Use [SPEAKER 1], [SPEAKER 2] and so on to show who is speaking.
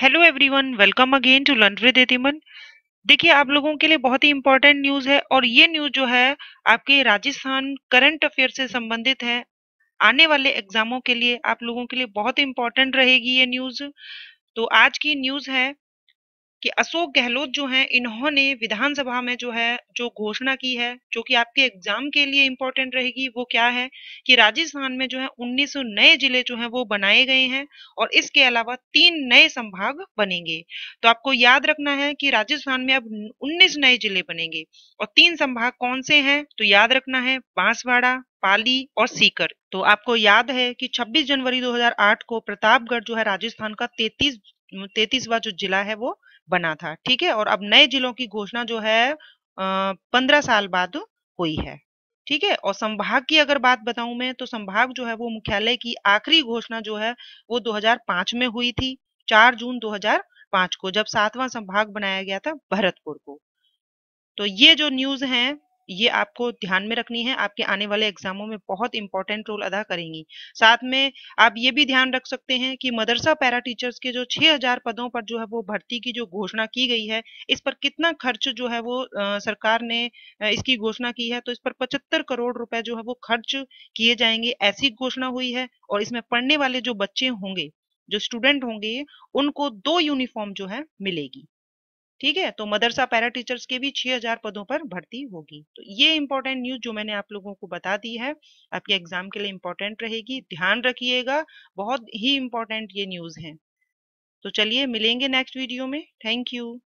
[SPEAKER 1] hello everyone welcome again to lunch with एतिमन देखिए आप लोगों के लिए बहुत ही इंपॉर्टेंट न्यूज़ है और ये न्यूज़ जो है आपके राजस्थान करंट अफेयर से संबंधित है आने वाले एग्जामों के लिए आप लोगों के लिए बहुत इंपॉर्टेंट रहेगी ये न्यूज़ तो आज की न्यूज़ है कि अशोक गहलोत जो हैं इन्होंने विधानसभा में जो है जो घोषणा की है जो कि आपके एग्जाम के लिए इम्पोर्टेंट रहेगी वो क्या है कि राजस्थान में जो है 1900 नए जिले जो हैं वो बनाए गए हैं और इसके अलावा तीन नए संभाग बनेंगे तो आपको याद रखना है कि राजस्थान में अब 19 नए जिले बनेंगे और तीन संभाग कौन से हैं तो याद रखना है बांसवाड़ा पाली और सीकर तो आपको याद है कि छब्बीस जनवरी दो को प्रतापगढ़ जो है राजस्थान का तैतीस तैतीसवा जो जिला है वो बना था ठीक है और अब नए जिलों की घोषणा जो है पंद्रह साल बाद हुई है ठीक है और संभाग की अगर बात बताऊं मैं तो संभाग जो है वो मुख्यालय की आखिरी घोषणा जो है वो 2005 में हुई थी 4 जून 2005 को जब सातवां संभाग बनाया गया था भरतपुर को तो ये जो न्यूज है ये आपको ध्यान में रखनी है आपके आने वाले एग्जामों में बहुत इंपॉर्टेंट रोल अदा करेंगी साथ में आप ये भी ध्यान रख सकते हैं कि मदरसा पैरा टीचर्स के जो 6000 पदों पर जो है वो भर्ती की जो घोषणा की गई है इस पर कितना खर्च जो है वो आ, सरकार ने इसकी घोषणा की है तो इस पर पचहत्तर करोड़ रुपए जो है वो खर्च किए जाएंगे ऐसी घोषणा हुई है और इसमें पढ़ने वाले जो बच्चे होंगे जो स्टूडेंट होंगे उनको दो यूनिफॉर्म जो है मिलेगी ठीक है तो मदरसा पैरा टीचर्स के भी 6000 पदों पर भर्ती होगी तो ये इंपॉर्टेंट न्यूज जो मैंने आप लोगों को बता दी है आपके एग्जाम के लिए इंपॉर्टेंट रहेगी ध्यान रखिएगा बहुत ही इंपॉर्टेंट ये न्यूज है तो चलिए मिलेंगे नेक्स्ट वीडियो में थैंक यू